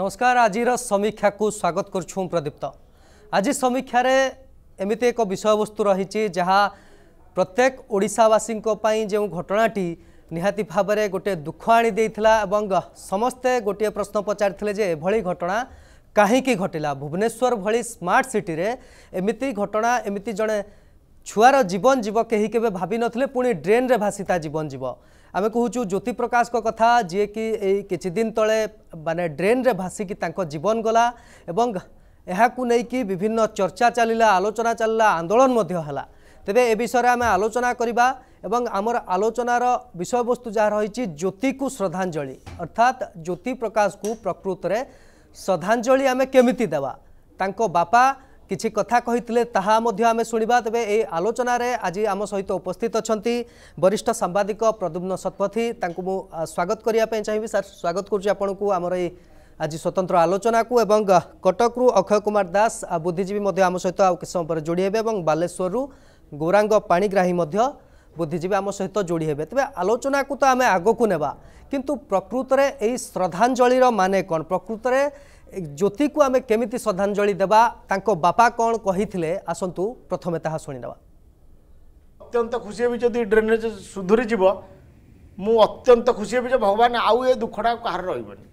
নমস্কার আজির সমীক্ষা স্বাগত করছু প্রদীপ্ত আজি সমীক্ষার এমিতি এক বিষয়বস্তু রয়েছে যা প্রত্যেক ওড়শাবাসী যে ঘটনাটি নিহতি ভাবে গোটে দুঃখ আনিদেলা এবং সমস্তে গোটিয়ে প্রশ্ন পচারি যে এভাবে ঘটনা কাহিকি ঘটিলা ভুবনেশ্বর ভি স্মার্ট সিটিরে এমিতি ঘটনা এমিতি জনে ছুয়ার জীবন যাব কেহি কেবে ভাবি নথিলে পুনি ড্রেন্রে ভাসি তা জীবন যাব ଆମେ କହୁଛୁ ଜ୍ୟୋତିପ୍ରକାଶଙ୍କ କଥା ଯିଏକି ଏଇ କିଛି ଦିନ ତଳେ ମାନେ ଡ୍ରେନ୍ରେ ଭାସିକି ତାଙ୍କ ଜୀବନ ଗଲା ଏବଂ ଏହାକୁ ନେଇକି ବିଭିନ୍ନ ଚର୍ଚ୍ଚା ଚାଲିଲା ଆଲୋଚନା ଚାଲିଲା ଆନ୍ଦୋଳନ ମଧ୍ୟ ହେଲା ତେବେ ଏ ବିଷୟରେ ଆମେ ଆଲୋଚନା କରିବା ଏବଂ ଆମର ଆଲୋଚନାର ବିଷୟବସ୍ତୁ ଯାହା ରହିଛି ଜ୍ୟୋତିକୁ ଶ୍ରଦ୍ଧାଞ୍ଜଳି ଅର୍ଥାତ୍ ଜ୍ୟୋତି ପ୍ରକାଶକୁ ପ୍ରକୃତରେ ଶ୍ରଦ୍ଧାଞ୍ଜଳି ଆମେ କେମିତି ଦେବା ତାଙ୍କ ବାପା କିଛି କଥା କହିଥିଲେ ତାହା ମଧ୍ୟ ଆମେ ଶୁଣିବା ତେବେ ଏହି ଆଲୋଚନାରେ ଆଜି ଆମ ସହିତ ଉପସ୍ଥିତ ଅଛନ୍ତି ବରିଷ୍ଠ ସାମ୍ବାଦିକ ପ୍ରଦୁମ୍ନ ଶତପଥୀ ତାଙ୍କୁ ମୁଁ ସ୍ୱାଗତ କରିବା ପାଇଁ ଚାହିଁବି ସାର୍ ସ୍ୱାଗତ କରୁଛି ଆପଣଙ୍କୁ ଆମର ଏଇ ଆଜି ସ୍ୱତନ୍ତ୍ର ଆଲୋଚନାକୁ ଏବଂ କଟକରୁ ଅକ୍ଷୟ କୁମାର ଦାସ ବୁଦ୍ଧିଜୀବୀ ମଧ୍ୟ ଆମ ସହିତ ଆଉ କିଛି ସମୟ ପରେ ଯୋଡ଼ି ହେବେ ଏବଂ ବାଲେଶ୍ୱରରୁ ଗୌରାଙ୍ଗ ପାଣିଗ୍ରାହୀ ମଧ୍ୟ ବୁଦ୍ଧିଜୀବୀ ଆମ ସହିତ ଯୋଡ଼ି ହେବେ ତେବେ ଆଲୋଚନାକୁ ତ ଆମେ ଆଗକୁ ନେବା କିନ୍ତୁ ପ୍ରକୃତରେ ଏହି ଶ୍ରଦ୍ଧାଞ୍ଜଳିର ମାନେ କ'ଣ ପ୍ରକୃତରେ ଜ୍ୟୋତିକୁ ଆମେ କେମିତି ଶ୍ରଦ୍ଧାଞ୍ଜଳି ଦେବା ତାଙ୍କ ବାପା କ'ଣ କହିଥିଲେ ଆସନ୍ତୁ ପ୍ରଥମେ ତାହା ଶୁଣିନେବା ଅତ୍ୟନ୍ତ ଖୁସି ହେବି ଯଦି ଡ୍ରେନେଜ୍ ସୁଧୁରିଯିବ ମୁଁ ଅତ୍ୟନ୍ତ ଖୁସି ହେବି ଯେ ଭଗବାନ ଆଉ ଏ ଦୁଃଖଟା କାହାର ରହିବନି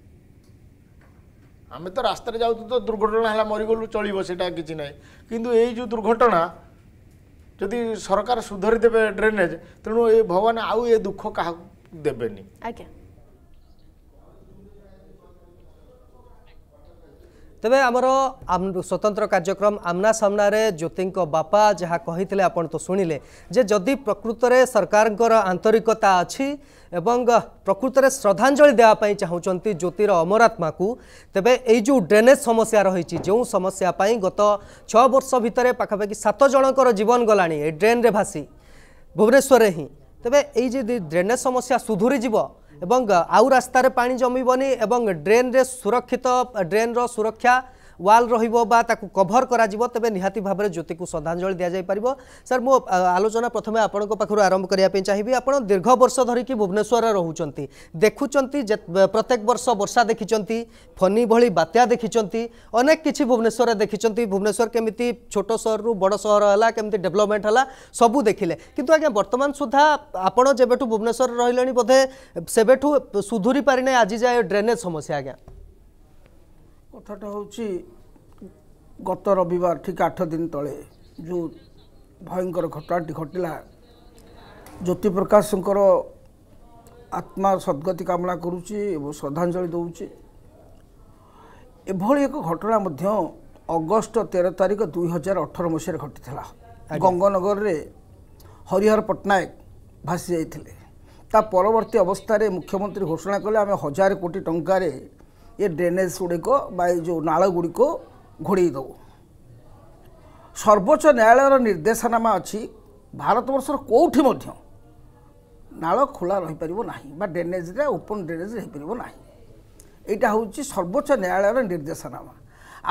ଆମେ ତ ରାସ୍ତାରେ ଯାଉଛୁ ତ ଦୁର୍ଘଟଣା ହେଲା ମରିଗଲୁ ଚଳିବ ସେଇଟା କିଛି ନାହିଁ କିନ୍ତୁ ଏଇ ଯେଉଁ ଦୁର୍ଘଟଣା ଯଦି ସରକାର ସୁଧରି ଦେବେ ଡ୍ରେନେଜ୍ ତେଣୁ ଏ ଭଗବାନ ଆଉ ଏ ଦୁଃଖ କାହାକୁ ଦେବେନି ଆଜ୍ଞା ତେବେ ଆମର ସ୍ୱତନ୍ତ୍ର କାର୍ଯ୍ୟକ୍ରମ ଆମ୍ନା ସାମ୍ନାରେ ଜ୍ୟୋତିଙ୍କ ବାପା ଯାହା କହିଥିଲେ ଆପଣ ତ ଶୁଣିଲେ ଯେ ଯଦି ପ୍ରକୃତରେ ସରକାରଙ୍କର ଆନ୍ତରିକତା ଅଛି ଏବଂ ପ୍ରକୃତରେ ଶ୍ରଦ୍ଧାଞ୍ଜଳି ଦେବା ପାଇଁ ଚାହୁଁଛନ୍ତି ଜ୍ୟୋତିର ଅମରାତ୍ମାକୁ ତେବେ ଏଇ ଯେଉଁ ଡ୍ରେନେଜ୍ ସମସ୍ୟା ରହିଛି ଯେଉଁ ସମସ୍ୟା ପାଇଁ ଗତ ଛଅ ବର୍ଷ ଭିତରେ ପାଖାପାଖି ସାତ ଜଣଙ୍କର ଜୀବନ ଗଲାଣି ଏ ଡ୍ରେନ୍ରେ ଭାସି ଭୁବନେଶ୍ୱରରେ ହିଁ ତେବେ ଏଇ ଯେ ଡ୍ରେନେଜ୍ ସମସ୍ୟା ସୁଧୁରିଯିବ आउ रास्तो ड्रेन रे सुरक्षित ड्रेन रो सुरक्षा ୱାଲ୍ ରହିବ ବା ତାକୁ କଭର୍ କରାଯିବ ତେବେ ନିହାତି ଭାବରେ ଜ୍ୟୋତିକୁ ଶ୍ରଦ୍ଧାଞ୍ଜଳି ଦିଆଯାଇପାରିବ ସାର୍ ମୁଁ ଆଲୋଚନା ପ୍ରଥମେ ଆପଣଙ୍କ ପାଖରୁ ଆରମ୍ଭ କରିବା ପାଇଁ ଚାହିଁବି ଆପଣ ଦୀର୍ଘ ବର୍ଷ ଧରିକି ଭୁବନେଶ୍ୱରରେ ରହୁଛନ୍ତି ଦେଖୁଛନ୍ତି ପ୍ରତ୍ୟେକ ବର୍ଷ ବର୍ଷା ଦେଖିଛନ୍ତି ଫନି ଭଳି ବାତ୍ୟା ଦେଖିଛନ୍ତି ଅନେକ କିଛି ଭୁବନେଶ୍ୱରରେ ଦେଖିଛନ୍ତି ଭୁବନେଶ୍ୱର କେମିତି ଛୋଟ ସହରରୁ ବଡ଼ ସହର ହେଲା କେମିତି ଡେଭଲପମେଣ୍ଟ ହେଲା ସବୁ ଦେଖିଲେ କିନ୍ତୁ ଆଜ୍ଞା ବର୍ତ୍ତମାନ ସୁଦ୍ଧା ଆପଣ ଯେବେଠୁ ଭୁବନେଶ୍ୱରରେ ରହିଲେଣି ବୋଧେ ସେବେଠୁ ସୁଧୁରି ପାରିନାହିଁ ଆଜି ଯାଏ ଡ୍ରେନେଜ୍ ସମସ୍ୟା ଆଜ୍ଞା କଥାଟା ହେଉଛି ଗତ ରବିବାର ଠିକ ଆଠ ଦିନ ତଳେ ଯେଉଁ ଭୟଙ୍କର ଘଟଣାଟି ଘଟିଲା ଜ୍ୟୋତିପ୍ରକାଶଙ୍କର ଆତ୍ମା ସଦ୍ଗତି କାମନା କରୁଛି ଏବଂ ଶ୍ରଦ୍ଧାଞ୍ଜଳି ଦେଉଛି ଏଭଳି ଏକ ଘଟଣା ମଧ୍ୟ ଅଗଷ୍ଟ ତେର ତାରିଖ ଦୁଇ ହଜାର ଅଠର ମସିହାରେ ଘଟିଥିଲା ଗଙ୍ଗନଗରରେ ହରିହର ପଟ୍ଟନାୟକ ଭାସି ଯାଇଥିଲେ ତା ପରବର୍ତ୍ତୀ ଅବସ୍ଥାରେ ମୁଖ୍ୟମନ୍ତ୍ରୀ ଘୋଷଣା କଲେ ଆମେ ହଜାର କୋଟି ଟଙ୍କାରେ ଏ ଡ୍ରେନେଜ୍ ଗୁଡ଼ିକ ବା ଏ ଯେଉଁ ନାଳ ଗୁଡ଼ିକୁ ଘୋଡ଼େଇ ଦେଉ ସର୍ବୋଚ୍ଚ ନ୍ୟାୟାଳୟର ନିର୍ଦ୍ଦେଶନାମା ଅଛି ଭାରତବର୍ଷର କେଉଁଠି ମଧ୍ୟ ନାଳ ଖୋଲା ରହିପାରିବ ନାହିଁ ବା ଡ୍ରେନେଜ୍ରେ ଓପନ୍ ଡ୍ରେନେଜ୍ ହୋଇପାରିବ ନାହିଁ ଏଇଟା ହେଉଛି ସର୍ବୋଚ୍ଚ ନ୍ୟାୟାଳୟର ନିର୍ଦ୍ଦେଶନାମା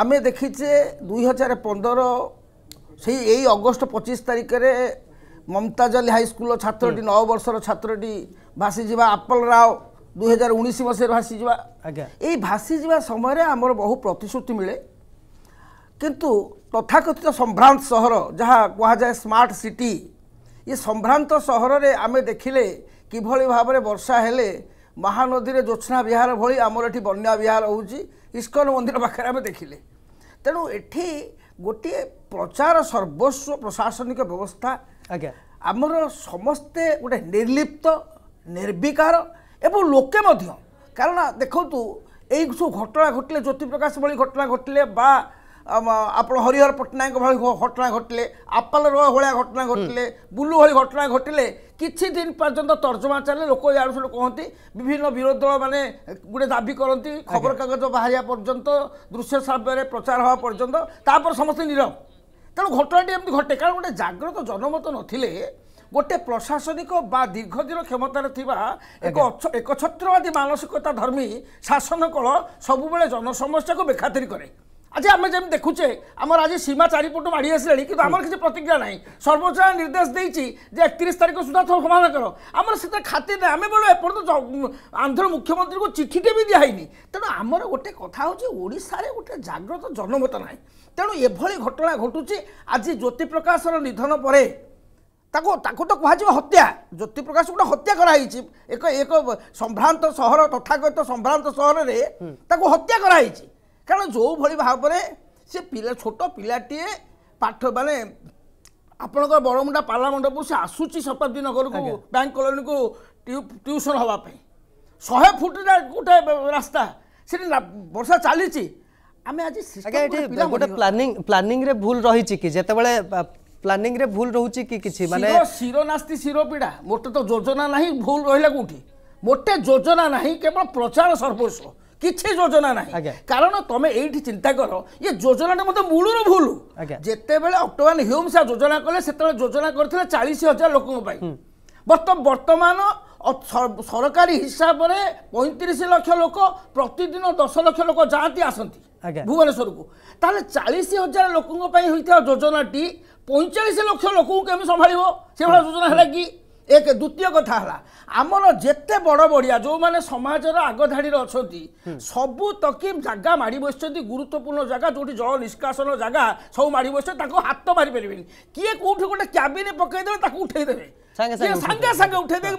ଆମେ ଦେଖିଛେ ଦୁଇହଜାର ପନ୍ଦର ସେଇ ଏଇ ଅଗଷ୍ଟ ପଚିଶ ତାରିଖରେ ମମତାଜ ଅଲି ହାଇସ୍କୁଲର ଛାତ୍ରଟି ନଅ ବର୍ଷର ଛାତ୍ରଟି ଭାସିଯିବା ଆପଲ ରାଓ দুই হাজার উনিশ মশায় ভাসিযা আজ্ঞা এই ভাসিযা সময় আমার বহু প্রতিশ্রুতি মিলে কিন্তু তথাকথিত সম্ভ্রান্ত সহর যা কুহযায়ে স্মার্ট সিটি ଇ ସମ୍ଭ୍ରାନ୍ତ ସହରରେ ଆମେ ଦେଖିଲେ କିଭଳି ଭାବରେ ବର୍ଷା ହେଲେ ମହାନଦୀରେ ଜ୍ୟୋତ୍ସ୍ନା ବିହାର ଭଳି ଆମର ଏଠି ବନ୍ୟା ବିହାର ହେଉଛି ଇସ୍କନ ମନ୍ଦିର ପାଖରେ ଆମେ ଦେଖିଲେ ତେଣୁ ଏଠି ଗୋଟିଏ ପ୍ରଚାର ସର୍ବସ୍ୱ ପ୍ରଶାସନିକ ବ୍ୟବସ୍ଥା ଆଜ୍ଞା ଆମର ସମସ୍ତେ ଗୋଟେ ନିର୍ଲିପ୍ତ ନିର୍ବିକାର এবং লোকে মধ্য কারণ দেখন্তু এই সব ঘটনা ঘটলে জ্যোতিপ্রকাশ ভি ঘটনা ঘটলে বা আপনার হরিহর পট্টনাক ভি ঘটনা ঘটলে আপাল ভাগ ঘটনা ঘটলে বুলু ভি ঘটনা ঘটলে কিছু দিন পর্যন্ত তর্জমা চালে লোক ইয়াড়ু সিয়াড়ু কহতি বিভিন্ন বিরোধী দল মানে গোটে দাবি করতে খবরকাগজ বাহারিয়া পর্যন্ত দৃশ্য শ্রাব্যের প্রচার হওয়া পর্যন্ত তারপর সমস্ত নীরব তেমন ঘটনাটি এমনি ঘটে কারণ গোটে জাগ্রত জনমত নথিলে গোটে প্রশাসনিক বা দীর্ঘদিন ক্ষমতার একছত্রবাদী মানসিকতা ধর্মী শাসন কল সবুলে জনসমস্যাকে বেখাতির করে আজ আমি যেমন দেখুছে আমার আজ সীমা চারিপট মাড়ি আসলে কিন্তু আমার কিছু প্রতিক্রিয়া নাই সর্বোচ্চ নির্দেশ দিয়েছি যে একত্রিশ তারিখ সুদ্ধা তো সমাধান কর আমার সেটা খাতির না আমি বলু এপর্যন্ত আন্ধ্র মুখ্যমন্ত্রী চিঠিটে বি দিয়া হয়নি তেমন আমার গোটে কথা হচ্ছে ওড়শার গোটে জাগ্রত জনমত নাই তেমন এভাবে ঘটনা ঘটুছে আজ জ্যোতিপ্রকাশর নিধন পরে ତାକୁ ତାକୁ ତ କୁହାଯିବ ହତ୍ୟା ଜ୍ୟୋତିପ୍ରକାଶ ଗୋଟେ ହତ୍ୟା କରାହେଇଛି ଏକ ଏକ ସମ୍ଭ୍ରାନ୍ତ ସହର ତଥାକଥିତ ସମ୍ଭ୍ରାନ୍ତ ସହରରେ ତାକୁ ହତ୍ୟା କରାହେଇଛି କାରଣ ଯେଉଁଭଳି ଭାବରେ ସେ ପିଲା ଛୋଟ ପିଲାଟିଏ ପାଠ ମାନେ ଆପଣଙ୍କର ବରମୁଣ୍ଡା ପାଲା ମଣ୍ଡପରୁ ସେ ଆସୁଛି ଶତାବ୍ଦୀ ନଗରକୁ ବ୍ୟାଙ୍କ କଲୋନୀକୁ ଟ୍ୟୁସନ୍ ହେବା ପାଇଁ ଶହେ ଫୁଟରେ ଗୋଟେ ରାସ୍ତା ସେଠି ବର୍ଷା ଚାଲିଛି ଆମେ ଆଜି ଗୋଟେ ପ୍ଲାନିଂ ପ୍ଲାନିଂରେ ଭୁଲ ରହିଛି କି ଯେତେବେଳେ ପ୍ଲାନିଂ ରେ ଭୁଲ ରହୁଛି କି କିଛି ମାନେ ଶିର ନାସ୍ତି ଶିର ପିଡ଼ା ମୋଟେ ତ ଯୋଜନା ନାହିଁ ଭୁଲ ରହିଲା କୋଉଠି ମୋଟେ ଯୋଜନା ନାହିଁ କେବଳ ପ୍ରଚାର ସର୍ବସ୍ୱ କିଛି ଯୋଜନା ନାହିଁ କାରଣ ତମେ ଏଇଠି ଚିନ୍ତା କର ଏ ଯୋଜନାଟା ମୋତେ ମୂଳରୁ ଭୁଲ ଯେତେବେଳେ ଅକ୍ଟୋବାନ ହ୍ୟୁମ୍ସା ଯୋଜନା କଲେ ସେତେବେଳେ ଯୋଜନା କରିଥିଲେ ଚାଳିଶ ହଜାର ଲୋକଙ୍କ ପାଇଁ ବର୍ତ୍ତମାନ ସରକାରୀ ହିସାବରେ ପଇଁତିରିଶ ଲକ୍ଷ ଲୋକ ପ୍ରତିଦିନ ଦଶ ଲକ୍ଷ ଲୋକ ଯାଆନ୍ତି ଆସନ୍ତି ଭୁବନେଶ୍ୱରକୁ ତାହେଲେ ଚାଳିଶ ହଜାର ଲୋକଙ୍କ ପାଇଁ ହୋଇଥିବା ଯୋଜନାଟି ପଇଁଚାଳିଶ ଲକ୍ଷ ଲୋକଙ୍କୁ କେମିତି ସମ୍ଭାଳିବ ସେଭଳିଆ ଯୋଜନା ହେଲା କି ଏକ ଦ୍ୱିତୀୟ କଥା ହେଲା ଆମର ଯେତେ ବଡ଼ ବଢ଼ିଆ ଯେଉଁମାନେ ସମାଜର ଆଗଧାଡ଼ିରେ ଅଛନ୍ତି ସବୁ ତକିମ ଜାଗା ମାଡ଼ି ବସିଛନ୍ତି ଗୁରୁତ୍ୱପୂର୍ଣ୍ଣ ଜାଗା ଯେଉଁଠି ଜଳ ନିଷ୍କାସନ ଜାଗା ସବୁ ମାଡ଼ି ବସିଛନ୍ତି ତାଙ୍କୁ ହାତ ମାରିପାରିବେନି କିଏ କେଉଁଠି ଗୋଟେ କ୍ୟାବିନେ ପକାଇଦେବେ ତାକୁ ଉଠାଇଦେବେ ସାଙ୍ଗେ ସାଙ୍ଗେ ସାଙ୍ଗେ ସାଙ୍ଗେ ଉଠେଇ ଦେଇକି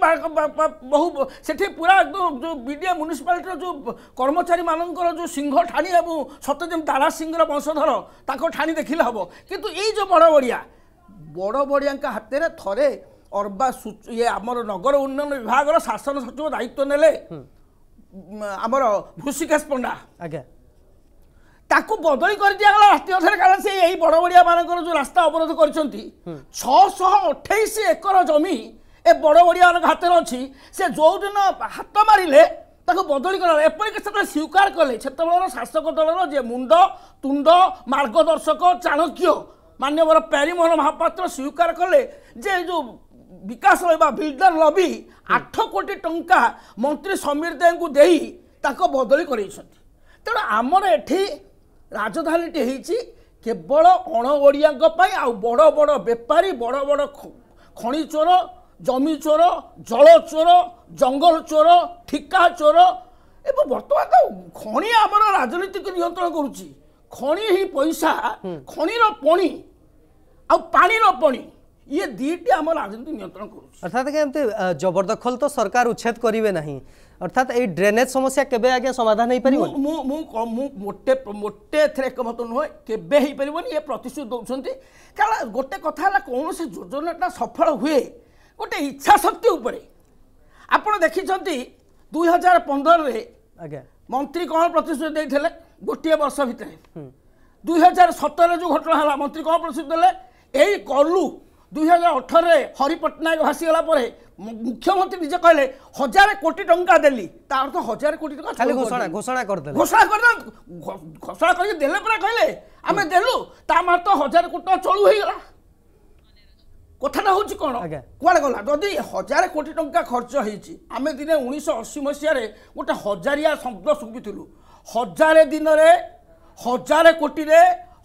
ବହୁ ସେଠି ପୁରା ଯେଉଁ ବିଡ଼ିଏ ମ୍ୟୁନିସିପାଲିଟିର ଯେଉଁ କର୍ମଚାରୀମାନଙ୍କର ଯେଉଁ ସିଂହ ଠାଣି ଏବଂ ସତେ ଯେମିତି ଦାରା ସିଂହର ବଂଶଧର ତାଙ୍କ ଠାଣି ଦେଖିଲେ ହେବ କିନ୍ତୁ ଏଇ ଯେଉଁ ବଡ଼ ବଡ଼ିଆ ବଡ଼ ବଡ଼ିଆଙ୍କ ହାତରେ ଥରେ ଅର୍ବା ଇଏ ଆମର ନଗର ଉନ୍ନୟନ ବିଭାଗର ଶାସନ ସଚିବ ଦାୟିତ୍ୱ ନେଲେ ଆମର ଭୂଷିକେଶ ପଣ୍ଡା ଆଜ୍ଞା ତାକୁ ବଦଳି କରିଦିଆଗଲା ରାଷ୍ଟ୍ରୀୟ ଅଧାର କାରଣ ସେ ଏହି ବଡ଼ ବଡ଼ିଆମାନଙ୍କର ଯେଉଁ ରାସ୍ତା ଅବରୋଧ କରିଛନ୍ତି ଛଅଶହ ଅଠେଇଶ ଏକର ଜମି ଏ ବଡ଼ ବଡ଼ିଆମାନଙ୍କ ହାତରେ ଅଛି ସେ ଯେଉଁଦିନ ହାତ ମାରିଲେ ତାକୁ ବଦଳି କଲା ଏପରିକି ସେତେବେଳେ ସ୍ୱୀକାର କଲେ ସେତେବେଳର ଶାସକ ଦଳର ଯେ ମୁଣ୍ଡ ତୁଣ୍ଡ ମାର୍ଗଦର୍ଶକ ଚାଣକ୍ୟ ମାନ୍ୟବର ପ୍ୟାରିମୋହନ ମହାପାତ୍ର ସ୍ୱୀକାର କଲେ ଯେ ଯେଉଁ ବିକାଶ ବା ବିଲ୍ଡର ଲବି ଆଠ କୋଟି ଟଙ୍କା ମନ୍ତ୍ରୀ ସମୀର ଦେଙ୍କୁ ଦେଇ ତାଙ୍କ ବଦଳି କରେଇଛନ୍ତି ତେଣୁ ଆମର ଏଠି ରାଜଧାନୀଟି ହେଇଛି କେବଳ ଅଣ ଓଡ଼ିଆଙ୍କ ପାଇଁ ଆଉ ବଡ଼ ବଡ଼ ବେପାରୀ ବଡ଼ ବଡ଼ ଖଣି ଚୋର ଜମି ଚୋର ଜଳ ଚୋର ଜଙ୍ଗଲ ଚୋର ଠିକା ଚୋର ଏବଂ ବର୍ତ୍ତମାନ ତ ଖଣି ଆମର ରାଜନୀତିକୁ ନିୟନ୍ତ୍ରଣ କରୁଛି ଖଣି ହିଁ ପଇସା ଖଣିର ପଣି ଆଉ ପାଣିର ପଣି ଇଏ ଦୁଇଟି ଆମ ରାଜନୀତି ନିୟନ୍ତ୍ରଣ କରୁଛି ଅର୍ଥାତ୍ କେମିତି ଜବରଦଖଲ ତ ସରକାର ଉଚ୍ଛେଦ କରିବେ ନାହିଁ অর্থাৎ এই ড্রেনেজ সমস্যা কেবে আজ্ঞা সমাধান হয়ে পারিব মু মু মু মোটে মোটে এথরে একমত নহয় কেবে হই পারিবনি এ প্রতিশ্রুতি দউছন্তি কারণ গোটে কথা হলা কোনসি যোজনাটা সফল হুয়ে গোটে ইচ্ছা শক্তি উপরে আপন দেখিছন্তি 2015 রে আজ্ঞা মন্ত্রী কোন প্রতিশ্রুতি দেইথলে গোটিয়ে বর্ষ ভিতরে 2017 রে যে ঘটনা হলা মন্ত্রী কোন প্রতিশ্রুতি দেলে এই কলু 2018 রে হরি পট্টনায়ক ভাসিগলা পরে মুখ্যমন্ত্রী নিজে কহিলে হাজার কোটি টঙ্কা দেলি তার অর্থ হাজার কোটি টাকা খালি ঘোষণা ঘোষণা করদেলে ঘোষণা করে ঘোষণা করি দেলে পরা কহিলে আমি দেলু তা মার তো হাজার কোটি টাকা চলু হইগলা কথাটা হচ্ছে কোণ কুয়াড়ে গলা যদি হাজার কোটি টঙ্কা খরচ হয়েছি আমি দিনে উনিশশো অশী মশিয়ার গোটে হাজারিয়া শব্দ শুভিলু হাজারে দিনরে হাজারে কোটিরে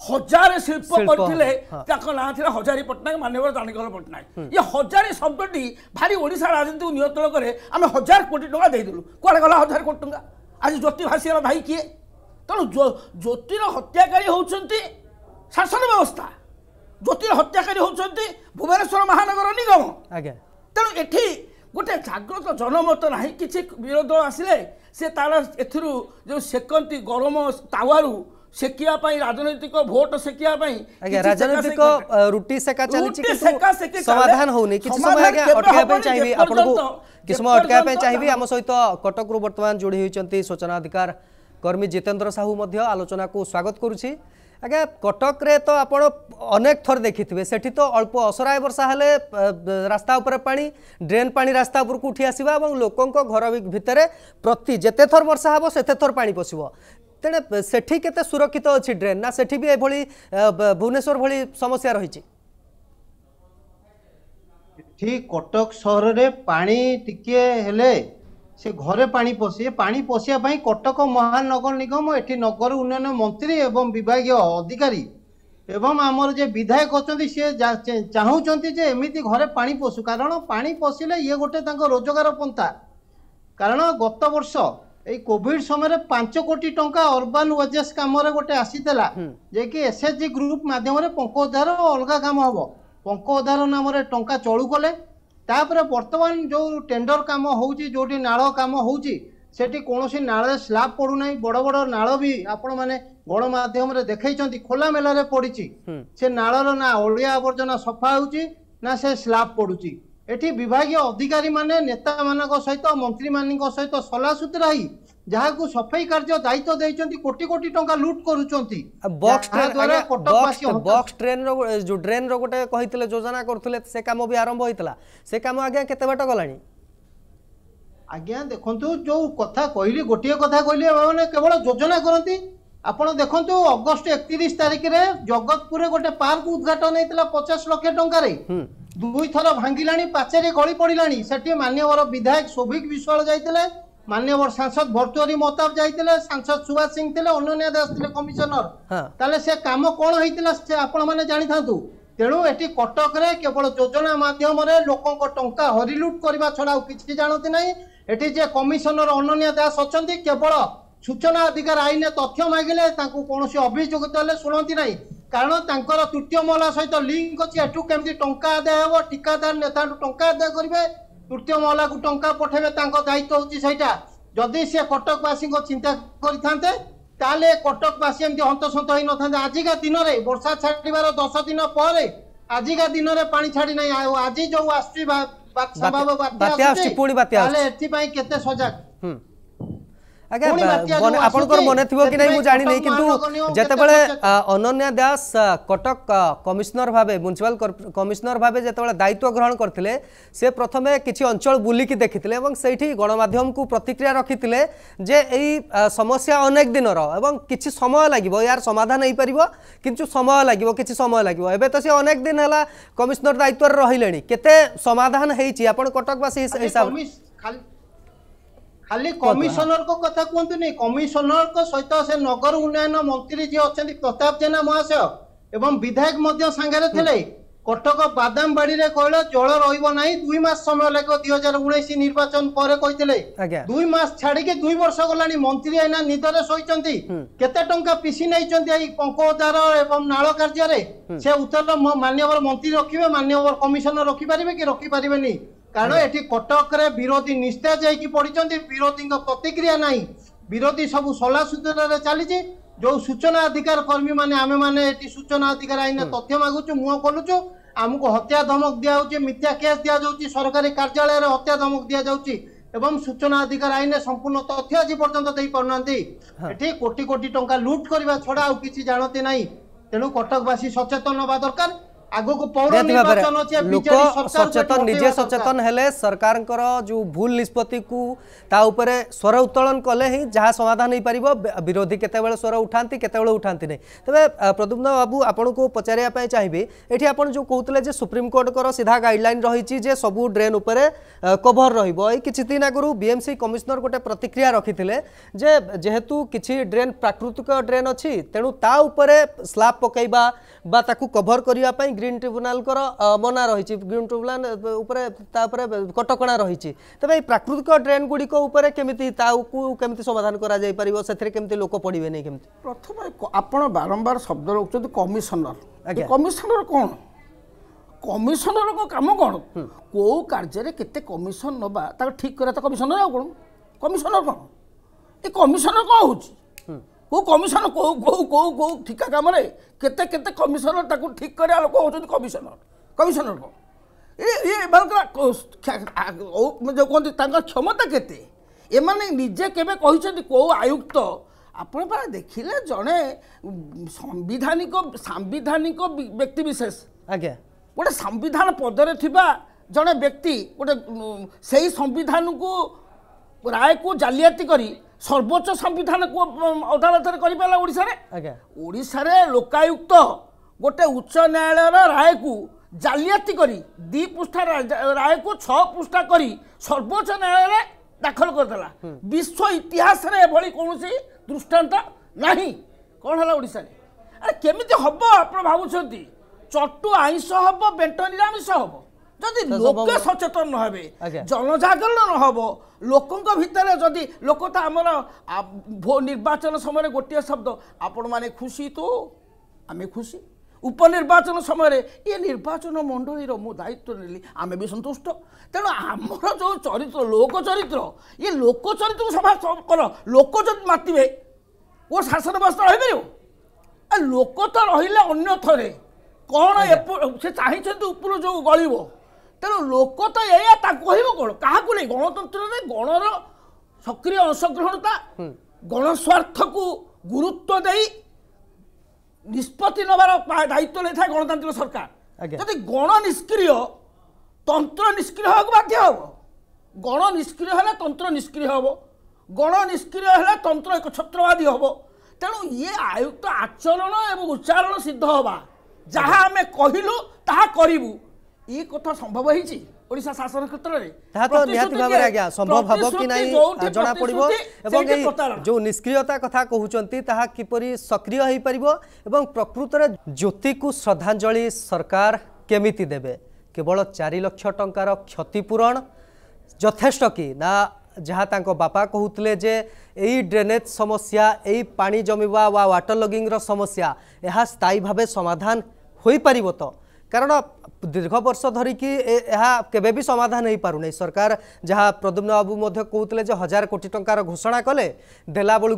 হজারে শিল্প করলে তাঁর না লা হজারী পট্টনাক মাননীয় দানিকল পট্টনাক ইয়ে হজারে শব্দটি ভারি ওড়শা রাজনীতি নিয়ন্ত্রণ করে আমি হাজার কোটি টাকা দিয়েদেলু কুয়াড়ে গলা হাজার কোটি টাকা আজ জ্যোতি ভাসিয়ার ভাই কি তেমন জ্যোতির হত্যাকারী হচ্ছেন শাসন ব্যবস্থা জ্যোতির হত্যাকারী হচ্ছেন ভুবনেশ্বর মহানগর নিগম তেমন এটি গোটে জাগ্রত জনমত না কিছু বিরোধ আসলে সে তার এর যে সেকন্তি গরম তাওয়ারু ସେକିବା ପାଇଁ ରାଜନୈତିକ ଭୋଟ ସେକିବା ପାଇଁ ଆଜ୍ଞା ରାଜନୈତିକ ରୁଟି ସେକା ଚାଲିଛି କିନ୍ତୁ ସମାଧାନ ହଉନି କିଛି ସମୟ ଆଜ୍ଞା ଅଟକାଇବା ପାଇଁ ଚାହିଁବି ଆପଣଙ୍କୁ କିଛି ସମୟ ଅଟକାଇବା ପାଇଁ ଚାହିଁବି ଆମ ସହିତ କଟକରୁ ବର୍ତ୍ତମାନ ଯୋଡ଼ି ହୋଇଛନ୍ତି ସୂଚନା ଅଧିକାର କର୍ମୀ ଜିତେନ୍ଦ୍ର ସାହୁ ମଧ୍ୟ ଆଲୋଚନାକୁ ସ୍ୱାଗତ କରୁଛି ଆଜ୍ଞା କଟକରେ ତ ଆପଣ ଅନେକ ଥର ଦେଖିଥିବେ ସେଠି ତ ଅଳ୍ପ ଅସରାଏ ବର୍ଷା ହେଲେ ରାସ୍ତା ଉପରେ ପାଣି ଡ୍ରେନ୍ ପାଣି ରାସ୍ତା ଉପରକୁ ଉଠି ଆସିବା ଏବଂ ଲୋକଙ୍କ ଘର ଭିତରେ ପ୍ରତି ଯେତେ ଥର ବର୍ଷା ହେବ ସେତେ ଥର ପାଣି ପଶିବ তেনে সেটি কেতে সুরক্ষিত অছি ড্রেন না সেটি বি এভাবে ভুবনেশ্বর ভি সমস্যা রয়েছে এটি কটক সহরের পানি টিকিয়ে হলে সে ঘরে পানি পশে পানি পশিয়া পাই কটক মহানগর নিগম এটি নগর উন্নয়ন মন্ত্রী এবং বিভাগীয় অধিকারী এবং আমার যে বিধায়ক অনেক সি চাহুমান যে এমিতি ঘরে পানি পশু কারণ পানি পশিলে ইয়ে গোটে তাঁর রোজগার পন্থা কারণ গত বর্ষ এই କୋଭିଡ ସମୟରେ ପାଞ୍ଚ କୋଟି ଟଙ୍କା ଅର୍ବାନ ୱେଜେସ୍ କାମରେ ଗୋଟେ ଆସିଥିଲା ଯେ କି ଏସ୍ଏଚ୍ଜି ଗ୍ରୁପ ମାଧ୍ୟମରେ ପଙ୍କ ଉଦ୍ଧାର ଅଲଗା କାମ ହବ ପଙ୍କ ଉଦ୍ଧାର ନାମରେ ଟଙ୍କା ଚଳୁ କଲେ ତାପରେ ବର୍ତ୍ତମାନ ଯେଉଁ ଟେଣ୍ଡର କାମ ହେଉଛି ଯେଉଁଠି ନାଳ କାମ ହେଉଛି ସେଠି କୌଣସି ନାଳରେ ସ୍ଲାବ୍ ପଡ଼ୁନାହିଁ ବଡ଼ ବଡ଼ ନାଳ ବି ଆପଣମାନେ ଗଣମାଧ୍ୟମରେ ଦେଖେଇଛନ୍ତି ଖୋଲାମେଲାରେ ପଡ଼ିଛି ସେ ନାଳର ନା ଅଳିଆ ଆବର୍ଜନା ସଫା ହେଉଛି ନା ସେ ସ୍ଲାବ୍ ପଡ଼ୁଛି এটি বিভাগীয় অধিকারী মানে নেতা মানক সহিত মন্ত্রী মানক সহিত সলাসুতরা হই যাহাকু সফেই কার্য দায়িত্ব দেইছন্তি কোটি কোটি টঙ্কা লুট করুচন্তি বক্স দ্বারা বক্স ট্রেন র যে ড্রেন র গোটে কহিতলে যোজনা করুতলে সে কাম বি আরম্ভ হইতলা সে কাম আজ্ঞা কেতে বাট গলানি আজ্ঞা দেখন্তু যে কথা কইলি গোটিয়ে কথা কইলি মানে কেবল যোজনা করন্তি ଆପଣ ଦେଖନ୍ତୁ ଅଗଷ୍ଟ ଏକତିରିଶ ତାରିଖରେ ଜଗତପୁରରେ ଗୋଟେ ପାର୍କ ଉଦ୍ଘାଟନ ହେଇଥିଲା ପଚାଶ ଲକ୍ଷ ଟଙ୍କାରେ ଦୁଇଥର ଭାଙ୍ଗିଲାଣି ପାଚେରୀ ଗଳି ପଡ଼ିଲାଣି ସେଠି ମାନ୍ୟବର ବିଧାୟକ ଶୋଭିକ ବିଶ୍ୱାଳ ଯାଇଥିଲେ ମାନ୍ୟବର ସାଂସଦ ଭର୍ତ୍ତୁହରି ମହତାବ ଯାଇଥିଲେ ସାଂସଦ ସୁଭାଷ ସିଂ ଥିଲେ ଅନନ୍ୟା ଦାସ ଥିଲେ କମିଶନର ତାହେଲେ ସେ କାମ କ'ଣ ହେଇଥିଲା ସେ ଆପଣମାନେ ଜାଣିଥାନ୍ତୁ ତେଣୁ ଏଠି କଟକରେ କେବଳ ଯୋଜନା ମାଧ୍ୟମରେ ଲୋକଙ୍କ ଟଙ୍କା ହରିଲୁଟ କରିବା ଛଡ଼ା ଆଉ କିଛି ଜାଣନ୍ତି ନାହିଁ ଏଠି ଯେ କମିଶନର ଅନନ୍ୟା ଦାସ ଅଛନ୍ତି କେବଳ ସୂଚନା ଅଧିକାର ଆଇନରେ ତଥ୍ୟ ମାଗିଲେ ତାଙ୍କୁ କୌଣସି ଅଭିଯୋଗ ଦେଲେ ଶୁଣନ୍ତି ନାହିଁ କାରଣ ତାଙ୍କର ତୃତୀୟ ମହଲା ସହିତ ଲିଙ୍କ ଅଛି ଏଠୁ କେମିତି ଟଙ୍କା ଆଦାୟ ହେବ ଠିକାଦାର ନେତାଠୁ ଟଙ୍କା ଆଦାୟ କରିବେ ତୃତୀୟ ମହଲାକୁ ଟଙ୍କା ପଠାଇବେ ତାଙ୍କ ଦାୟିତ୍ୱ ହେଉଛି ସେଇଟା ଯଦି ସେ କଟକବାସୀଙ୍କ ଚିନ୍ତା କରିଥାନ୍ତେ ତାହେଲେ କଟକବାସୀ ଏମିତି ହନ୍ତସନ୍ତ ହୋଇନଥାନ୍ତେ ଆଜିକା ଦିନରେ ବର୍ଷା ଛାଡ଼ିବାର ଦଶ ଦିନ ପରେ ଆଜିକା ଦିନରେ ପାଣି ଛାଡ଼ି ନାହିଁ ଆଉ ଆଜି ଯେଉଁ ଆସୁଛି ପୁଣି ବାତ୍ୟା ଆସୁଛି ତାହେଲେ ଏଥିପାଇଁ କେତେ ସଜାଗ আগবা বনি आपण কৰ মনে থিৱক কি নাই মই জানি নাই কিন্তু জেতে বলে অনন্যা দাস কটক কমিছনার ভাবে মুনিচপাল কমিছনার ভাবে জেতে বলে দায়িত্ব গ্রহণ কৰtile সে প্ৰথমে কিছি অঞ্চল বুলি কি দেখিtile আৰু সেই ঠি গণ মাধ্যমক প্ৰতিক্ৰিয়া ৰাখিtile যে এই সমস্যা अनेक দিনৰ আৰু কিছি সময় লাগিবো यार সমাধান হ'ই পৰিবো কিন্তু সময় লাগিবো কিছি সময় লাগিবো এবে তো সে अनेक দিন হলা কমিছনাৰ দায়িত্ব ৰহিলেনি কতে সমাধান হৈছি आपण কটক বাসীৰ हिसाब ଖାଲି କମିଶନରଙ୍କ କଥା କୁହନ୍ତୁନି କମିଶନରଙ୍କ ସହିତ ସେ ନଗର ଉନ୍ନୟନ ମନ୍ତ୍ରୀ ଯିଏ ଅଛନ୍ତି ପ୍ରତାପ ଜେନା ମହାଶୟ ଏବଂ ବିଧାୟକ ମଧ୍ୟ ସାଙ୍ଗରେ ଥିଲେ କଟକ ବାଦାମବାଡିରେ କହିଲେ ଜଳ ରହିବ ନାହିଁ ଦୁଇ ମାସ ସମୟ ଲାଗିବ ଦୁଇ ହଜାର ଉଣେଇଶ ନିର୍ବାଚନ ପରେ କହିଥିଲେ ଦୁଇ ମାସ ଛାଡିକି ଦୁଇ ବର୍ଷ ଗଲାଣି ମନ୍ତ୍ରୀ ଏଇନା ନିଦରେ ଶୋଇଛନ୍ତି କେତେ ଟଙ୍କା ପିସି ନେଇଛନ୍ତି ଏଇ ପଙ୍କୋଦାର ଏବଂ ନାଳ କାର୍ଯ୍ୟରେ ସେ ଉତ୍ତର ମାନ୍ୟବର ମନ୍ତ୍ରୀ ରଖିବେ ମାନ୍ୟବର କମିଶନର ରଖିପାରିବେ କି ରଖିପାରିବେନି କାରଣ ଏଠି କଟକରେ ବିରୋଧୀ ନିସ୍ତେଜ ହେଇକି ପଡ଼ିଛନ୍ତି ବିରୋଧୀଙ୍କ ପ୍ରତିକ୍ରିୟା ନାହିଁ ବିରୋଧୀ ସବୁ ସଲା ସୂଚନାରେ ଚାଲିଛି ଯୋଉ ସୂଚନା ଅଧିକାର କର୍ମୀ ମାନେ ଆମେମାନେ ଏଠି ସୂଚନା ଅଧିକାର ଆଇନ ତଥ୍ୟ ମାଗୁଛୁ ମୁହଁ ଖୋଲୁଛୁ ଆମକୁ ହତ୍ୟା ଧମକ ଦିଆହେଉଛି ମିଥ୍ୟା କେସ୍ ଦିଆଯାଉଛି ସରକାରୀ କାର୍ଯ୍ୟାଳୟରେ ହତ୍ୟା ଧମକ ଦିଆଯାଉଛି ଏବଂ ସୂଚନା ଅଧିକାର ଆଇନ ସମ୍ପୂର୍ଣ୍ଣ ତଥ୍ୟ ଆଜି ପର୍ଯ୍ୟନ୍ତ ଦେଇପାରୁନାହାନ୍ତି ଏଠି କୋଟି କୋଟି ଟଙ୍କା ଲୁଟ୍ କରିବା ଛଡ଼ା ଆଉ କିଛି ଜାଣନ୍ତି ନାହିଁ ତେଣୁ କଟକବାସୀ ସଚେତନ ହେବା ଦରକାର सचेतन निजे सचेतन सरकार जो भूल निष्पत्ति स्वर उत्तोलन कले ही जहाँ समाधान हो पार विरोधी केत स्वर उठाती केत उठाती नहीं तेज प्रद्युम्न बाबू आप को पचारे चाहिए ये आप कहते सुप्रीमकोर्टर सीधा गाइडल रही सब ड्रेन उपर कभर रही किसी दिन आगु बीएमसी कमिशनर गोटे प्रतिक्रिया रखी थे जेहेतु किसी ड्रेन प्राकृतिक ड्रेन अच्छी तेणुता ताऊपर स्लाब पकईवा कभर करने ଗ୍ରୀନ୍ ଟ୍ରିବ୍ୟୁନାଲଙ୍କର ମନା ରହିଛି ଗ୍ରୀନ୍ ଟ୍ରିବ୍ୟୁନାଲ ଉପରେ ତା ଉପରେ କଟକଣା ରହିଛି ତେବେ ଏଇ ପ୍ରାକୃତିକ ଡ୍ରେନ୍ ଗୁଡ଼ିକ ଉପରେ କେମିତି ତାକୁ କେମିତି ସମାଧାନ କରାଯାଇପାରିବ ସେଥିରେ କେମିତି ଲୋକ ପଡ଼ିବେନି କେମିତି ପ୍ରଥମେ ଆପଣ ବାରମ୍ବାର ଶବ୍ଦ ରଖୁଛନ୍ତି କମିଶନର କମିଶନର କ'ଣ କମିଶନରଙ୍କ କାମ କ'ଣ କେଉଁ କାର୍ଯ୍ୟରେ କେତେ କମିଶନ ନେବା ତାକୁ ଠିକ୍ କରିବା ତ କମିଶନର ଆଉ କ'ଣ କମିଶନର କ'ଣ ଏ କମିଶନର କ'ଣ ହେଉଛି 그 କମିଶନ କୋଉ କୋଉ କୋଉ କୋଉ ଠିକା କାମରେ କେତେ କେତେ କମିଶନର ତାକୁ ଠିକ୍ କରିବା ଲୋକ ହେଉଛନ୍ତି କମିଶନର କମିଶନର କ'ଣ ଏ ଏମାନଙ୍କର ଯେଉଁ କୁହନ୍ତି ତାଙ୍କର କ୍ଷମତା କେତେ ଏମାନେ ନିଜେ କେବେ କହିଛନ୍ତି କେଉଁ ଆୟୁକ୍ତ ଆପଣ ପରା ଦେଖିଲେ ଜଣେ ସାମ୍ବିଧାନିକ ସାମ୍ବିଧାନିକ ବ୍ୟକ୍ତିବିଶେଷ ଆଜ୍ଞା ଗୋଟେ ସମ୍ବିଧାନ ପଦରେ ଥିବା ଜଣେ ବ୍ୟକ୍ତି ଗୋଟେ ସେଇ ସମ୍ବିଧାନକୁ ରାୟକୁ ଜାଲିଆତି କରି ସର୍ବୋଚ୍ଚ ସମ୍ବିଧାନ ଅଦାଲତରେ କରିପାରିଲା ଓଡ଼ିଶାରେ ଆଜ୍ଞା ଓଡ଼ିଶାରେ ଲୋକାୟୁକ୍ତ ଗୋଟେ ଉଚ୍ଚ ନ୍ୟାୟାଳୟର ରାୟକୁ ଜାଲିଆତି କରି ଦୁଇ ପୃଷ୍ଠା ରାୟକୁ ଛଅ ପୃଷ୍ଠା କରି ସର୍ବୋଚ୍ଚ ନ୍ୟାୟାଳୟରେ ଦାଖଲ କରିଦେଲା ବିଶ୍ୱ ଇତିହାସରେ ଏଭଳି କୌଣସି ଦୃଷ୍ଟାନ୍ତ ନାହିଁ କ'ଣ ହେଲା ଓଡ଼ିଶାରେ ଆରେ କେମିତି ହେବ ଆପଣ ଭାବୁଛନ୍ତି ଚଟୁ ଆଇଁଷ ହେବ ବେଣ୍ଟ ନିରାମିଷ ହେବ ଯଦି ଲୋକ ସଚେତନ ନହେବେ ଜନଜାଗରଣ ନହେବ ଲୋକଙ୍କ ଭିତରେ ଯଦି ଲୋକ ତ ଆମର ନିର୍ବାଚନ ସମୟରେ ଗୋଟିଏ ଶବ୍ଦ ଆପଣମାନେ ଖୁସି ତୁ ଆମେ ଖୁସି ଉପନିର୍ବାଚନ ସମୟରେ ଇଏ ନିର୍ବାଚନ ମଣ୍ଡଳୀର ମୁଁ ଦାୟିତ୍ୱ ନେଲି ଆମେ ବି ସନ୍ତୁଷ୍ଟ ତେଣୁ ଆମର ଯେଉଁ ଚରିତ୍ର ଲୋକ ଚରିତ୍ର ଇଏ ଲୋକ ଚରିତ୍ରକୁ ସଭା କର ଲୋକ ଯଦି ମାତିବେ ଓ ଶାସନ ବ୍ୟବସ୍ଥା ରହିପାରିବ ଲୋକ ତ ରହିଲେ ଅନ୍ୟଥରେ ଥରେ କ'ଣ ସେ ଚାହିଁଛନ୍ତି ଉପରୁ ଯେଉଁ ଗଳିବ ତେଣୁ ଲୋକ ତ ଏଇଆ ତାକୁ କହିବ କ'ଣ କାହାକୁ ନେଇ ଗଣତନ୍ତ୍ରରେ ଗଣର ସକ୍ରିୟ ଅଂଶଗ୍ରହଣତା ଗଣସ୍ୱାର୍ଥକୁ ଗୁରୁତ୍ୱ ଦେଇ ନିଷ୍ପତ୍ତି ନେବାର ଦାୟିତ୍ୱ ନେଇଥାଏ ଗଣତାନ୍ତ୍ରିକ ସରକାର ଯଦି ଗଣ ନିଷ୍କ୍ରିୟ ତନ୍ତ୍ର ନିଷ୍କ୍ରିୟ ହେବାକୁ ବାଧ୍ୟ ହେବ ଗଣ ନିଷ୍କ୍ରିୟ ହେଲେ ତନ୍ତ୍ର ନିଷ୍କ୍ରିୟ ହେବ ଗଣ ନିଷ୍କ୍ରିୟ ହେଲେ ତନ୍ତ୍ର ଏକ ଛତ୍ରବାଦୀ ହେବ ତେଣୁ ଇଏ ଆୟୁକ୍ତ ଆଚରଣ ଏବଂ ଉଚ୍ଚାରଣ ସିଦ୍ଧ ହେବା ଯାହା ଆମେ କହିଲୁ ତାହା କରିବୁ ଇ କଥା ସମ୍ଭବ ହେଇଛି ଓଡ଼ିଶା ଶାସନ କ୍ଷେତ୍ରରେ ତାହା ତ ନିହାତି ଭାବରେ ଆଜ୍ଞା ସମ୍ଭବ ହେବ କି ନାହିଁ ଜଣା ପଡ଼ିବ ଏବଂ ଏଇ ଯେଉଁ ନିଷ୍କ୍ରିୟତା କଥା କହୁଛନ୍ତି ତାହା କିପରି ସକ୍ରିୟ ହୋଇପାରିବ ଏବଂ ପ୍ରକୃତରେ ଜ୍ୟୋତିକୁ ଶ୍ରଦ୍ଧାଞ୍ଜଳି ସରକାର କେମିତି ଦେବେ କେବଳ ଚାରି ଲକ୍ଷ ଟଙ୍କାର କ୍ଷତିପୂରଣ ଯଥେଷ୍ଟ କି ନା ଯାହା ତାଙ୍କ ବାପା କହୁଥିଲେ ଯେ ଏଇ ଡ୍ରେନେଜ୍ ସମସ୍ୟା ଏଇ ପାଣି ଜମିବା ବା ୱାଟର ଲଗିଂର ସମସ୍ୟା ଏହା ସ୍ଥାୟୀ ଭାବେ ସମାଧାନ ହୋଇପାରିବ ତ কারণ দীর্ঘ বর্ষ ধরিকি কেবে বি সমাধান হয়ে পু না সরকার যা প্রদ্যুম্ন বাবু কৌলে যে হাজার কোটি টাকার ঘোষণা কলে দেলা বেড়ে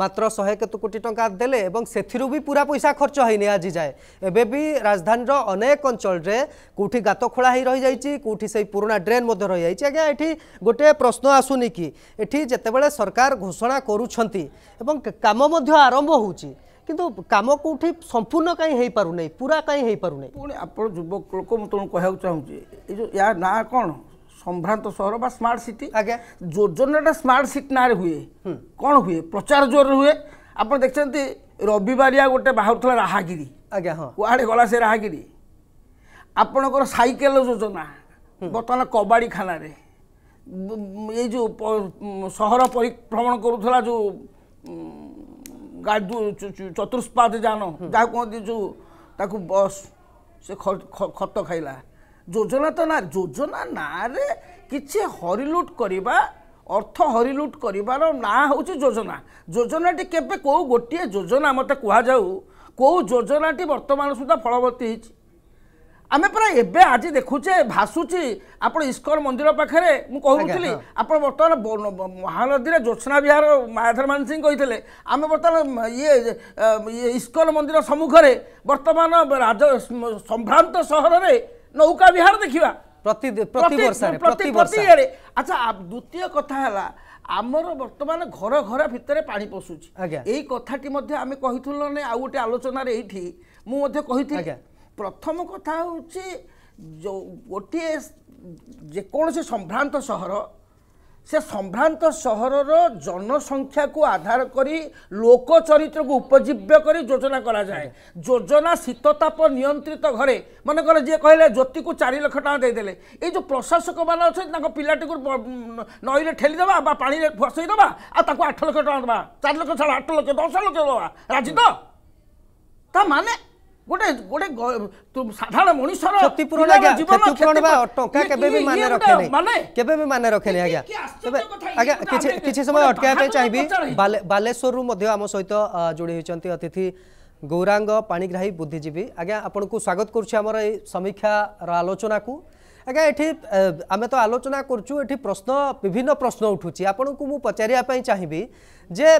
মাত্র শহে কত কোটি টাকা দেলে এবং সেথিরু বি পুরা পয়সা খরচ হয়নি আজ যায় এবে বি রাজধানীর অনেক অঞ্চলের কোটি গাত খোলা হয়ে রয়েছে কোটি সেই পুরোনা ড্রেন মধ্যে রয়েছে আজ্ঞা এটি গোটে প্রশ্ন আসুনি কি এটি যেতবে সরকার ঘোষণা করুচ্ছেন এবং কাম আরম্ভ হচ্ছে କିନ୍ତୁ କାମ କେଉଁଠି ସମ୍ପୂର୍ଣ୍ଣ କାହିଁ ହେଇପାରୁନାହିଁ ପୁରା କାହିଁ ହେଇପାରୁନାହିଁ ପୁଣି ଆପଣ ଯୁବକ ଲୋକ ମୁଁ ତୁମକୁ କହିବାକୁ ଚାହୁଁଛି ଏ ଯେଉଁ ୟା ନାଁ କ'ଣ ସମ୍ଭ୍ରାନ୍ତ ସହର ବା ସ୍ମାର୍ଟ ସିଟି ଆଜ୍ଞା ଯୋଜନାଟା ସ୍ମାର୍ଟ ସିଟି ନାଁରେ ହୁଏ କ'ଣ ହୁଏ ପ୍ରଚାର ଜୋରରେ ହୁଏ ଆପଣ ଦେଖିଛନ୍ତି ରବିବାରିଆ ଗୋଟେ ବାହାରୁଥିଲା ରାହାଗିରି ଆଜ୍ଞା ହଁ କୁଆଡ଼େ ଗଲା ସେ ରାହାଗିରି ଆପଣଙ୍କର ସାଇକେଲ ଯୋଜନା ବର୍ତ୍ତମାନ କବାଡ଼ିଖାନାରେ ଏଇ ଯେଉଁ ସହର ପରିଭ୍ରମଣ କରୁଥିଲା ଯେଉଁ ଗାଧୁ ଚତୁଷ୍ପାଦ ଯାନ ଯାହା କୁହନ୍ତି ଯେଉଁ ତାକୁ ବସ୍ ସେ ଖତ ଖାଇଲା ଯୋଜନା ତ ନା ଯୋଜନା ନାଁରେ କିଛି ହରିଲୁଟ୍ କରିବା ଅର୍ଥ ହରିଲୁଟ୍ କରିବାର ନାଁ ହେଉଛି ଯୋଜନା ଯୋଜନାଟି କେବେ କେଉଁ ଗୋଟିଏ ଯୋଜନା ମୋତେ କୁହାଯାଉ କେଉଁ ଯୋଜନାଟି ବର୍ତ୍ତମାନ ସୁଦ୍ଧା ଫଳବତୀ ହେଇଛି আমি পরা এবে আজ দেখুছে ভাসুছি আপনার ইস্কন মন্দির পাখে মু কুলি আপনার বর্তমান মহানদীরে জ্যোৎস্না বিহার মায়াধর মান সিং কে আমি বর্তমান ইয়ে ইস্কন মন্দির সম্মুখে বর্তমান রাজ সম্ভ্রান্ত সহরের নৌকা বিহার দেখা প্রতি প্রতি প্রতি ইয়ে আচ্ছা দ্বিতীয় কথা হলা আমার বর্তমানে ঘর ঘর ভিতরে পানি পশুছি এই কথাটি মধ্যে আমি কহিলু না আউ গোটে আলোচনার এইটি মু মধ্যে কহিলি ପ୍ରଥମ କଥା ହେଉଛି ଯେଉଁ ଗୋଟିଏ ଯେକୌଣସି ସମ୍ଭ୍ରାନ୍ତ ସହର ସେ ସମ୍ଭ୍ରାନ୍ତ ସହରର ଜନସଂଖ୍ୟାକୁ ଆଧାର କରି ଲୋକ ଚରିତ୍ରକୁ ଉପଜୀବ୍ୟ କରି ଯୋଜନା କରାଯାଏ ଯୋଜନା ଶୀତତାପ ନିୟନ୍ତ୍ରିତ ଘରେ ମନେକର ଯିଏ କହିଲେ ଜ୍ୟୋତିକୁ ଚାରି ଲକ୍ଷ ଟଙ୍କା ଦେଇଦେଲେ ଏଇ ଯେଉଁ ପ୍ରଶାସକମାନେ ଅଛନ୍ତି ତାଙ୍କ ପିଲାଟିକୁ ନଈରେ ଠେଲିଦେବା ବା ପାଣିରେ ଭସେଇଦେବା ଆଉ ତାକୁ ଆଠ ଲକ୍ଷ ଟଙ୍କା ଦେବା ଚାରି ଲକ୍ଷ ଛାଡ଼ ଆଠ ଲକ୍ଷ ଦଶ ଲକ୍ଷ ଦେବା ରାଜି ତ ତା ମାନେ ଗୋଟେ ଗୋଟେ ସାଧାରଣ ମଣିଷର କ୍ଷତିପୂରଣ ଆଜ୍ଞା କ୍ଷତିପୂରଣ ବା ଟଙ୍କା କେବେ ବି ମାନେ ରଖେନି କେବେ ବି ମାନେ ରଖେନି ଆଜ୍ଞା ତେବେ ଆଜ୍ଞା କିଛି କିଛି ସମୟ ଅଟକାଇବା ପାଇଁ ଚାହିଁବି ବାଲେଶ୍ୱରରୁ ମଧ୍ୟ ଆମ ସହିତ ଯୋଡ଼ି ହୋଇଛନ୍ତି ଅତିଥି ଗୌରାଙ୍ଗ ପାଣିଗ୍ରାହୀ ବୁଦ୍ଧିଜୀବୀ ଆଜ୍ଞା ଆପଣଙ୍କୁ ସ୍ୱାଗତ କରୁଛି ଆମର ଏଇ ସମୀକ୍ଷାର ଆଲୋଚନାକୁ ଆଜ୍ଞା ଏଠି ଆମେ ତ ଆଲୋଚନା କରୁଛୁ ଏଠି ପ୍ରଶ୍ନ ବିଭିନ୍ନ ପ୍ରଶ୍ନ ଉଠୁଛି ଆପଣଙ୍କୁ ମୁଁ ପଚାରିବା ପାଇଁ ଚାହିଁବି जे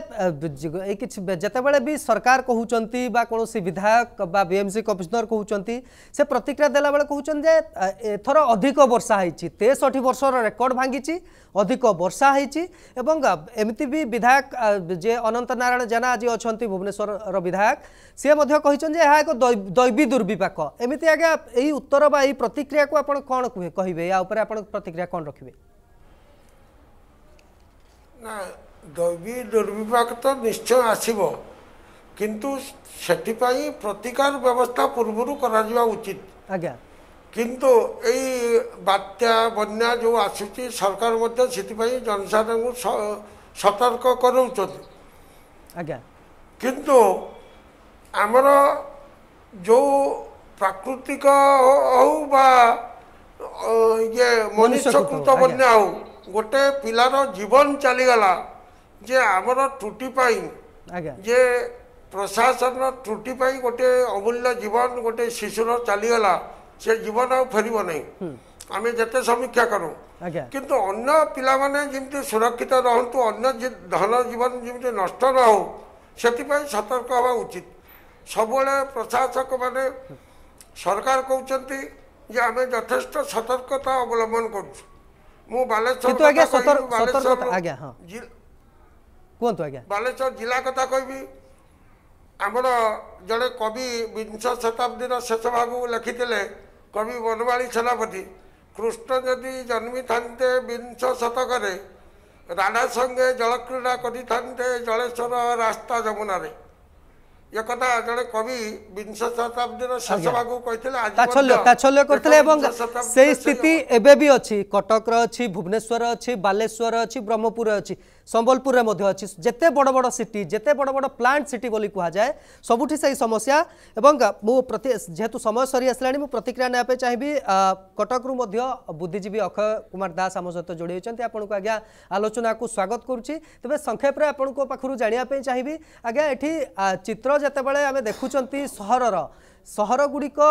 जिते बड़े भी सरकार कहते कौन विधायक बीएमसी कमिशनर कहते से प्रतिक्रिया देखते कहते जे एथर अधिक वर्षा होती वर्ष रेकर्ड भांगी अधिक वर्षा होमती भी विधायक जे अनंत नारायण जेना आज अच्छा भुवनेश्वर विधायक सी कहते एक दैवी दुर्विपाक एमती आज यही उत्तर व प्रतिक्रिया को आज कौन कहे या प्रतिक्रिया कौन रखे ना ଦୈବୀ ଦୁର୍ବିପାକ ତ ନିଶ୍ଚୟ ଆସିବ କିନ୍ତୁ ସେଥିପାଇଁ ପ୍ରତିକାର ବ୍ୟବସ୍ଥା ପୂର୍ବରୁ କରାଯିବା ଉଚିତ ଆଜ୍ଞା କିନ୍ତୁ ଏଇ ବାତ୍ୟା ବନ୍ୟା ଯେଉଁ ଆସୁଛି ସରକାର ମଧ୍ୟ ସେଥିପାଇଁ ଜନସାଧାରଣଙ୍କୁ ସତର୍କ କରାଉଛନ୍ତି ଆଜ୍ଞା କିନ୍ତୁ ଆମର ଯେଉଁ ପ୍ରାକୃତିକ ହଉ ବା ଇଏ ମନୁଷ୍ୟକୃତ ବନ୍ୟା ହଉ ଗୋଟେ ପିଲାର ଜୀବନ ଚାଲିଗଲା ଯେ ଆମର ତ୍ରୁଟି ପାଇଁ ଯେ ପ୍ରଶାସନ ତ୍ରୁଟି ପାଇଁ ଗୋଟେ ଅମୂଲ୍ୟ ଜୀବନ ଗୋଟେ ଶିଶୁର ଚାଲିଗଲା ସେ ଜୀବନ ଆଉ ଫେରିବ ନାହିଁ ଆମେ ଯେତେ ସମୀକ୍ଷା କରୁ କିନ୍ତୁ ଅନ୍ୟ ପିଲାମାନେ ଯେମିତି ସୁରକ୍ଷିତ ରହନ୍ତୁ ଅନ୍ୟ ଧନ ଜୀବନ ଯେମିତି ନଷ୍ଟ ନ ହଉ ସେଥିପାଇଁ ସତର୍କ ହେବା ଉଚିତ ସବୁବେଳେ ପ୍ରଶାସକମାନେ ସରକାର କହୁଛନ୍ତି ଯେ ଆମେ ଯଥେଷ୍ଟ ସତର୍କତା ଅବଲମ୍ବନ କରୁଛୁ ମୁଁ ବାଲେଶ୍ୱର କୁହନ୍ତୁ ଆଜ୍ଞା ବାଲେଶ୍ୱର ଜିଲ୍ଲା କଥା କହିବି ଆମର ଜଣେ କବି ବିଂଶ ଶତାବ୍ଦୀର ଶେଷ ଭାଗକୁ ଲେଖିଥିଲେ କବି ବନବାଳୀ ସେନାପତି କୃଷ୍ଣ ଯଦି ଜନ୍ମିଥାନ୍ତେ ବିଂଶ ଶତକରେ ରାଣା ସଙ୍ଗେ ଜଳକ୍ରୀଡ଼ା କରିଥାନ୍ତେ ଜଳେଶ୍ୱର ରାସ୍ତା ଯମୁନାରେ ଏ କଥା ଜଣେ କବି ବିଂଶ ଶତାବ୍ଦୀର ଶେଷ ଭାଗକୁ କହିଥିଲେ ଏବଂ ସେଇ ସ୍ଥିତି ଏବେ ବି ଅଛି କଟକର ଅଛି ଭୁବନେଶ୍ୱର ଅଛି ବାଲେଶ୍ୱର ଅଛି ବ୍ରହ୍ମପୁର ଅଛି संबलपुर अच्छी जिते बड़ बड़ सिट जिते बड़ बड़ प्लांट सिट बोली कहुए सबुठ से ही समस्या और जेहेतु समय सरी आस प्रतिक्रिया नाप चाहिए कटकु बुद्धिजीवी अक्षय कुमार दास आम सहित जोड़ी होती आपन आज्ञा आलोचना को स्वागत करुच्ची तेज संक्षेप आपण जानापी आज्ञा ये चित्र जिते बड़े आम देखुंतर ସହରଗୁଡ଼ିକ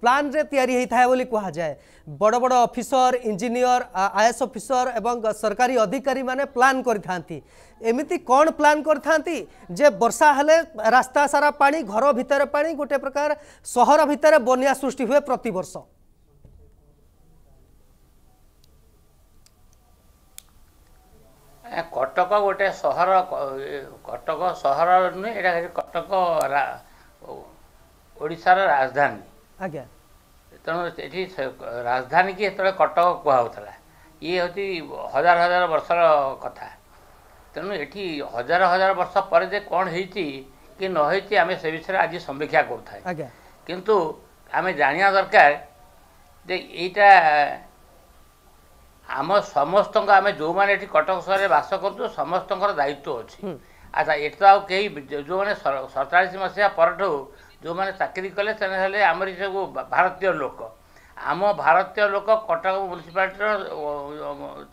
ପ୍ଲାନ୍ରେ ତିଆରି ହୋଇଥାଏ ବୋଲି କୁହାଯାଏ ବଡ଼ ବଡ଼ ଅଫିସର ଇଞ୍ଜିନିୟର ଆଇଏଏସ୍ ଅଫିସର ଏବଂ ସରକାରୀ ଅଧିକାରୀମାନେ ପ୍ଲାନ୍ କରିଥାନ୍ତି ଏମିତି କ'ଣ ପ୍ଲାନ୍ କରିଥାନ୍ତି ଯେ ବର୍ଷା ହେଲେ ରାସ୍ତା ସାରା ପାଣି ଘର ଭିତରେ ପାଣି ଗୋଟେ ପ୍ରକାର ସହର ଭିତରେ ବନ୍ୟା ସୃଷ୍ଟି ହୁଏ ପ୍ରତିବର୍ଷ କଟକ ଗୋଟେ ସହର କଟକ ସହର ନୁହେଁ ଏଇଟା କଟକ ଓଡ଼ିଶାର ରାଜଧାନୀ ଆଜ୍ଞା ତେଣୁ ଏଠି ରାଜଧାନୀ କି ସେତେବେଳେ କଟକ କୁହାହଉଥିଲା ଇଏ ହେଉଛି ହଜାର ହଜାର ବର୍ଷର କଥା ତେଣୁ ଏଠି ହଜାର ହଜାର ବର୍ଷ ପରେ ଯେ କ'ଣ ହେଇଛି କି ନ ହେଇଛି ଆମେ ସେ ବିଷୟରେ ଆଜି ସମୀକ୍ଷା କରୁଥାଏ କିନ୍ତୁ ଆମେ ଜାଣିବା ଦରକାର ଯେ ଏଇଟା ଆମ ସମସ୍ତଙ୍କ ଆମେ ଯେଉଁମାନେ ଏଠି କଟକ ସହରରେ ବାସ କରୁଛୁ ସମସ୍ତଙ୍କର ଦାୟିତ୍ୱ ଅଛି ଆଚ୍ଛା ଏଠି ତ ଆଉ କେହି ଯେଉଁମାନେ ସତଚାଳିଶ ମସିହା ପରଠୁ ଯେଉଁମାନେ ଚାକିରି କଲେ ସେମାନେ ହେଲେ ଆମରି ସବୁ ଭାରତୀୟ ଲୋକ ଆମ ଭାରତୀୟ ଲୋକ କଟକ ମ୍ୟୁନିସିପାଲିଟିର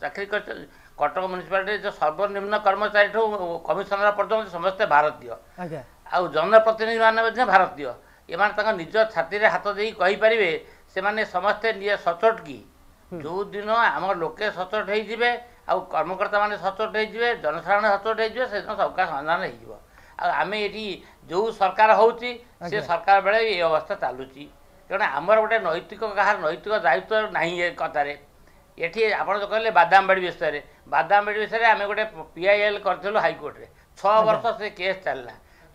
ଚାକିରି କରିଛନ୍ତି କଟକ ମ୍ୟୁନିସିପାଲିଟିର ସର୍ବନିମ୍ନ କର୍ମଚାରୀଠୁ କମିଶନର ପର୍ଯ୍ୟନ୍ତ ସମସ୍ତେ ଭାରତୀୟ ଆଉ ଜନପ୍ରତିନିଧିମାନେ ମଧ୍ୟ ଭାରତୀୟ ଏମାନେ ତାଙ୍କ ନିଜ ଛାତିରେ ହାତ ଦେଇ କହିପାରିବେ ସେମାନେ ସମସ୍ତେ ସଚୋଟ କି ଯେଉଁଦିନ ଆମ ଲୋକେ ସଚୋଟ ହେଇଯିବେ ଆଉ କର୍ମକର୍ତ୍ତାମାନେ ସଚୋଟ ହେଇଯିବେ ଜନସାଧାରଣ ସଚୋଟ ହେଇଯିବେ ସେଦିନ ସବୁକା ସମାଧାନ ହେଇଯିବ ଆମେ ଏଠି ଯେଉଁ ସରକାର ହେଉଛି ସେ ସରକାର ବେଳେ ଏ ଅବସ୍ଥା ଚାଲୁଛି ତେଣୁ ଆମର ଗୋଟେ ନୈତିକ କାହାର ନୈତିକ ଦାୟିତ୍ୱ ନାହିଁ ଏ କଥାରେ ଏଠି ଆପଣ ତ କହିଲେ ବାଦାମବାଡ଼ି ବିଷୟରେ ବାଦାମବାଡ଼ି ବିଷୟରେ ଆମେ ଗୋଟେ ପି ଆଇ ଏଲ୍ କରିଥିଲୁ ହାଇକୋର୍ଟରେ ଛଅ ବର୍ଷ ସେ କେସ୍ ଚାଲିଲା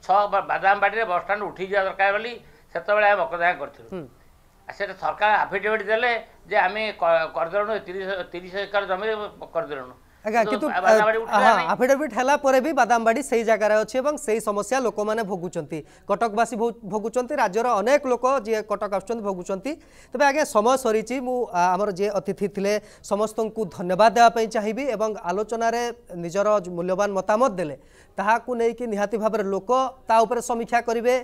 ଛଅ ବାଦାମବାଡ଼ିରେ ବସ୍ଷ୍ଟାଣ୍ଡ ଉଠିଯିବା ଦରକାର ବୋଲି ସେତେବେଳେ ଆମେ ମକଦାହ କରିଥିଲୁ ସେଟା ସରକାର ଆଫିଡେଭିଟ୍ ଦେଲେ ଯେ ଆମେ କରିଦେଲୁଣୁ ତିରିଶ ତିରିଶ ଏକର ଜମିରେ କରିଦେଲୁଣୁ আজ্ঞা কিন্তু হ্যাঁ আফিডেভিট হেলা পরে বি বাদামবাড়ি সেই জায়গায় অছি এবং সেই সমস্যা লোক মানে ভোগুচন্তি কটকবাসী ভোগুচন্তি রাজ্যর অনেক লোক যে কটক আসছেন ভোগুচন্তি তবে আজ্ঞা সময় সরিছি মু আমার যে অতিথি থিলে সমস্তଙ୍କୁ ধন্যবাদ দেওয়া পাই চাহিবি এবং আলোচনার নিজের মূল্যবান মতামত দেলে তাহাকু নেইকি নিহাতি ভাবে লোক তা উপরে সমীক্ষা করিবে